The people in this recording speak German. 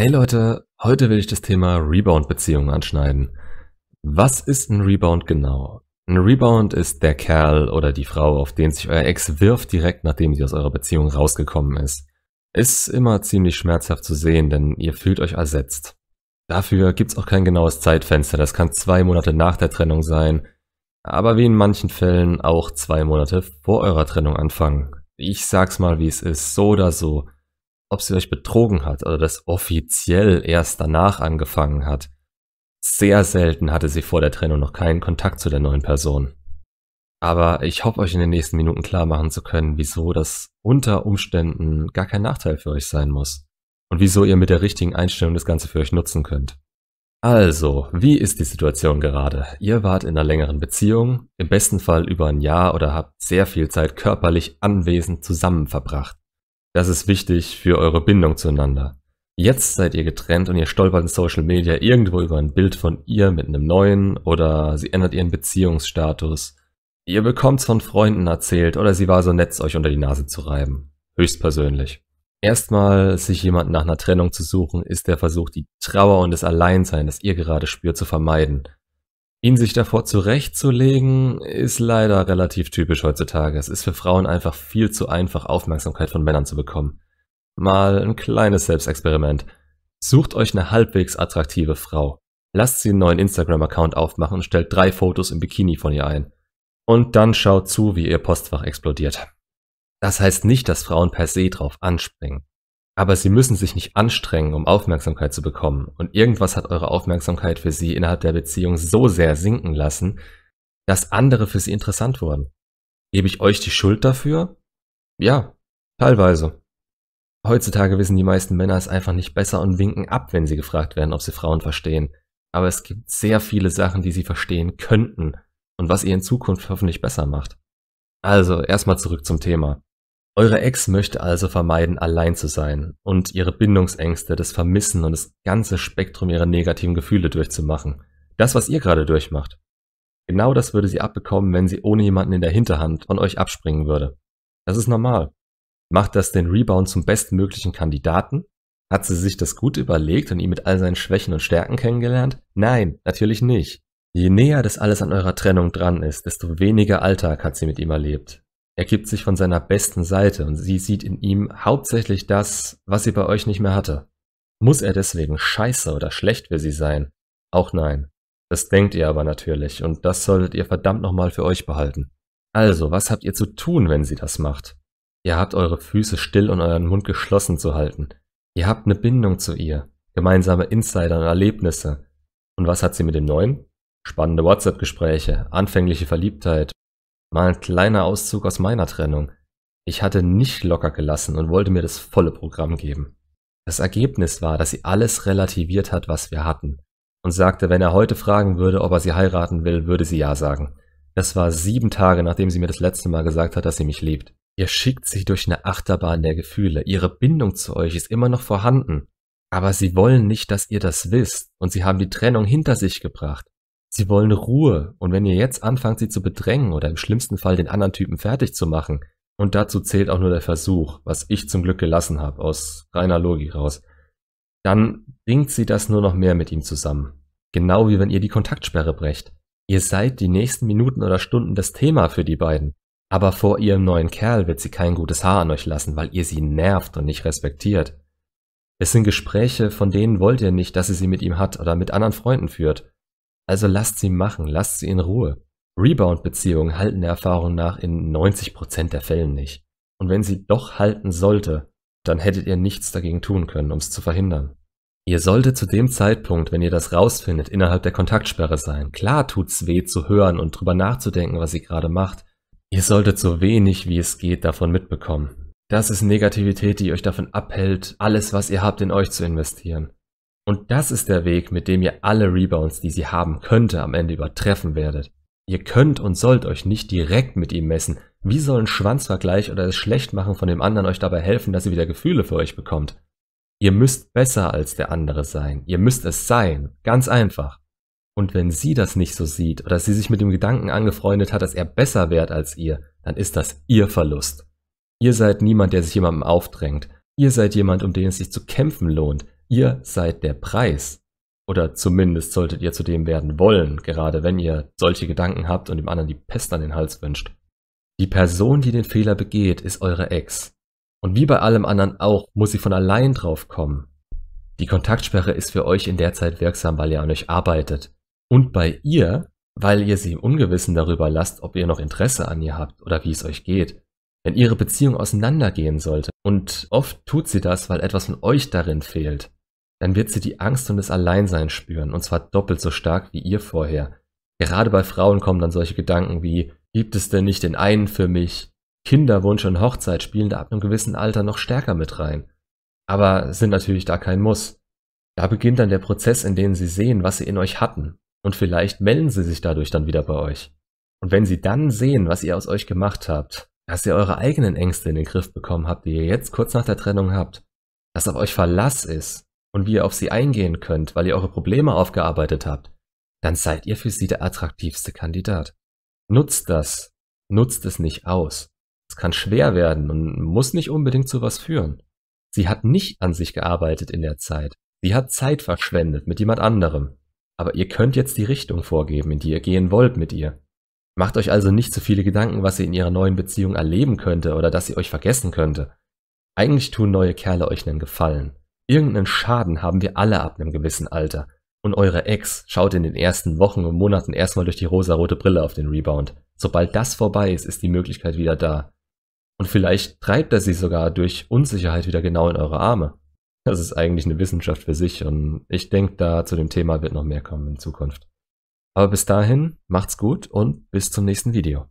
Hey Leute, heute will ich das Thema Rebound-Beziehungen anschneiden. Was ist ein Rebound genau? Ein Rebound ist der Kerl oder die Frau, auf den sich euer Ex wirft, direkt nachdem sie aus eurer Beziehung rausgekommen ist. Ist immer ziemlich schmerzhaft zu sehen, denn ihr fühlt euch ersetzt. Dafür gibt's auch kein genaues Zeitfenster, das kann zwei Monate nach der Trennung sein, aber wie in manchen Fällen auch zwei Monate vor eurer Trennung anfangen. Ich sag's mal, wie es ist, so oder so ob sie euch betrogen hat oder das offiziell erst danach angefangen hat. Sehr selten hatte sie vor der Trennung noch keinen Kontakt zu der neuen Person. Aber ich hoffe euch in den nächsten Minuten klar machen zu können, wieso das unter Umständen gar kein Nachteil für euch sein muss. Und wieso ihr mit der richtigen Einstellung das Ganze für euch nutzen könnt. Also, wie ist die Situation gerade? Ihr wart in einer längeren Beziehung, im besten Fall über ein Jahr oder habt sehr viel Zeit körperlich anwesend zusammen verbracht. Das ist wichtig für eure Bindung zueinander. Jetzt seid ihr getrennt und ihr stolpert in Social Media irgendwo über ein Bild von ihr mit einem neuen oder sie ändert ihren Beziehungsstatus. Ihr bekommt's von Freunden erzählt oder sie war so nett, euch unter die Nase zu reiben. Höchstpersönlich. Erstmal sich jemanden nach einer Trennung zu suchen, ist der Versuch, die Trauer und das Alleinsein, das ihr gerade spürt, zu vermeiden. Ihn sich davor zurechtzulegen, ist leider relativ typisch heutzutage. Es ist für Frauen einfach viel zu einfach, Aufmerksamkeit von Männern zu bekommen. Mal ein kleines Selbstexperiment. Sucht euch eine halbwegs attraktive Frau. Lasst sie einen neuen Instagram-Account aufmachen und stellt drei Fotos im Bikini von ihr ein. Und dann schaut zu, wie ihr Postfach explodiert. Das heißt nicht, dass Frauen per se drauf anspringen. Aber sie müssen sich nicht anstrengen, um Aufmerksamkeit zu bekommen. Und irgendwas hat eure Aufmerksamkeit für sie innerhalb der Beziehung so sehr sinken lassen, dass andere für sie interessant wurden. Gebe ich euch die Schuld dafür? Ja, teilweise. Heutzutage wissen die meisten Männer es einfach nicht besser und winken ab, wenn sie gefragt werden, ob sie Frauen verstehen. Aber es gibt sehr viele Sachen, die sie verstehen könnten und was ihr in Zukunft hoffentlich besser macht. Also, erstmal zurück zum Thema. Eure Ex möchte also vermeiden, allein zu sein und ihre Bindungsängste, das Vermissen und das ganze Spektrum ihrer negativen Gefühle durchzumachen. Das, was ihr gerade durchmacht. Genau das würde sie abbekommen, wenn sie ohne jemanden in der Hinterhand von euch abspringen würde. Das ist normal. Macht das den Rebound zum bestmöglichen Kandidaten? Hat sie sich das gut überlegt und ihn mit all seinen Schwächen und Stärken kennengelernt? Nein, natürlich nicht. Je näher das alles an eurer Trennung dran ist, desto weniger Alltag hat sie mit ihm erlebt, ergibt sich von seiner besten Seite und sie sieht in ihm hauptsächlich das, was sie bei euch nicht mehr hatte. Muss er deswegen scheiße oder schlecht für sie sein? Auch nein. Das denkt ihr aber natürlich und das solltet ihr verdammt nochmal für euch behalten. Also, was habt ihr zu tun, wenn sie das macht? Ihr habt eure Füße still und euren Mund geschlossen zu halten. Ihr habt eine Bindung zu ihr, gemeinsame Insider und Erlebnisse. Und was hat sie mit dem Neuen? Spannende WhatsApp-Gespräche, anfängliche Verliebtheit Mal ein kleiner Auszug aus meiner Trennung. Ich hatte nicht locker gelassen und wollte mir das volle Programm geben. Das Ergebnis war, dass sie alles relativiert hat, was wir hatten, und sagte, wenn er heute fragen würde, ob er sie heiraten will, würde sie ja sagen. Das war sieben Tage, nachdem sie mir das letzte Mal gesagt hat, dass sie mich liebt. Ihr schickt sie durch eine Achterbahn der Gefühle. Ihre Bindung zu euch ist immer noch vorhanden. Aber sie wollen nicht, dass ihr das wisst, und sie haben die Trennung hinter sich gebracht. Sie wollen Ruhe und wenn ihr jetzt anfangt, sie zu bedrängen oder im schlimmsten Fall den anderen Typen fertig zu machen, und dazu zählt auch nur der Versuch, was ich zum Glück gelassen habe, aus reiner Logik raus, dann bringt sie das nur noch mehr mit ihm zusammen. Genau wie wenn ihr die Kontaktsperre brecht. Ihr seid die nächsten Minuten oder Stunden das Thema für die beiden. Aber vor ihrem neuen Kerl wird sie kein gutes Haar an euch lassen, weil ihr sie nervt und nicht respektiert. Es sind Gespräche, von denen wollt ihr nicht, dass sie sie mit ihm hat oder mit anderen Freunden führt. Also lasst sie machen, lasst sie in Ruhe. Rebound-Beziehungen halten der Erfahrung nach in 90% der Fällen nicht. Und wenn sie doch halten sollte, dann hättet ihr nichts dagegen tun können, um es zu verhindern. Ihr solltet zu dem Zeitpunkt, wenn ihr das rausfindet, innerhalb der Kontaktsperre sein. Klar tut's weh zu hören und drüber nachzudenken, was ihr gerade macht. Ihr solltet so wenig wie es geht davon mitbekommen. Das ist Negativität, die euch davon abhält, alles, was ihr habt, in euch zu investieren. Und das ist der Weg, mit dem ihr alle Rebounds, die sie haben könnte, am Ende übertreffen werdet. Ihr könnt und sollt euch nicht direkt mit ihm messen. Wie soll ein Schwanzvergleich oder das Schlechtmachen von dem anderen euch dabei helfen, dass ihr wieder Gefühle für euch bekommt? Ihr müsst besser als der andere sein. Ihr müsst es sein. Ganz einfach. Und wenn sie das nicht so sieht oder sie sich mit dem Gedanken angefreundet hat, dass er besser wert als ihr, dann ist das ihr Verlust. Ihr seid niemand, der sich jemandem aufdrängt. Ihr seid jemand, um den es sich zu kämpfen lohnt ihr seid der Preis. Oder zumindest solltet ihr zu dem werden wollen, gerade wenn ihr solche Gedanken habt und dem anderen die Pest an den Hals wünscht. Die Person, die den Fehler begeht, ist eure Ex. Und wie bei allem anderen auch, muss sie von allein drauf kommen. Die Kontaktsperre ist für euch in der Zeit wirksam, weil ihr an euch arbeitet. Und bei ihr, weil ihr sie im Ungewissen darüber lasst, ob ihr noch Interesse an ihr habt oder wie es euch geht. Wenn ihre Beziehung auseinandergehen sollte, und oft tut sie das, weil etwas von euch darin fehlt, dann wird sie die Angst und das Alleinsein spüren, und zwar doppelt so stark wie ihr vorher. Gerade bei Frauen kommen dann solche Gedanken wie, gibt es denn nicht den einen für mich? Kinderwunsch und Hochzeit spielen da ab einem gewissen Alter noch stärker mit rein. Aber sind natürlich da kein Muss. Da beginnt dann der Prozess, in dem sie sehen, was sie in euch hatten. Und vielleicht melden sie sich dadurch dann wieder bei euch. Und wenn sie dann sehen, was ihr aus euch gemacht habt, dass ihr eure eigenen Ängste in den Griff bekommen habt, die ihr jetzt kurz nach der Trennung habt, dass auf euch Verlass ist, und wie ihr auf sie eingehen könnt, weil ihr eure Probleme aufgearbeitet habt, dann seid ihr für sie der attraktivste Kandidat. Nutzt das. Nutzt es nicht aus. Es kann schwer werden und muss nicht unbedingt zu was führen. Sie hat nicht an sich gearbeitet in der Zeit. Sie hat Zeit verschwendet mit jemand anderem. Aber ihr könnt jetzt die Richtung vorgeben, in die ihr gehen wollt mit ihr. Macht euch also nicht zu so viele Gedanken, was ihr in ihrer neuen Beziehung erleben könnte oder dass sie euch vergessen könnte. Eigentlich tun neue Kerle euch einen Gefallen. Irgendeinen Schaden haben wir alle ab einem gewissen Alter. Und eure Ex schaut in den ersten Wochen und Monaten erstmal durch die rosarote Brille auf den Rebound. Sobald das vorbei ist, ist die Möglichkeit wieder da. Und vielleicht treibt er sie sogar durch Unsicherheit wieder genau in eure Arme. Das ist eigentlich eine Wissenschaft für sich und ich denke, da zu dem Thema wird noch mehr kommen in Zukunft. Aber bis dahin, macht's gut und bis zum nächsten Video.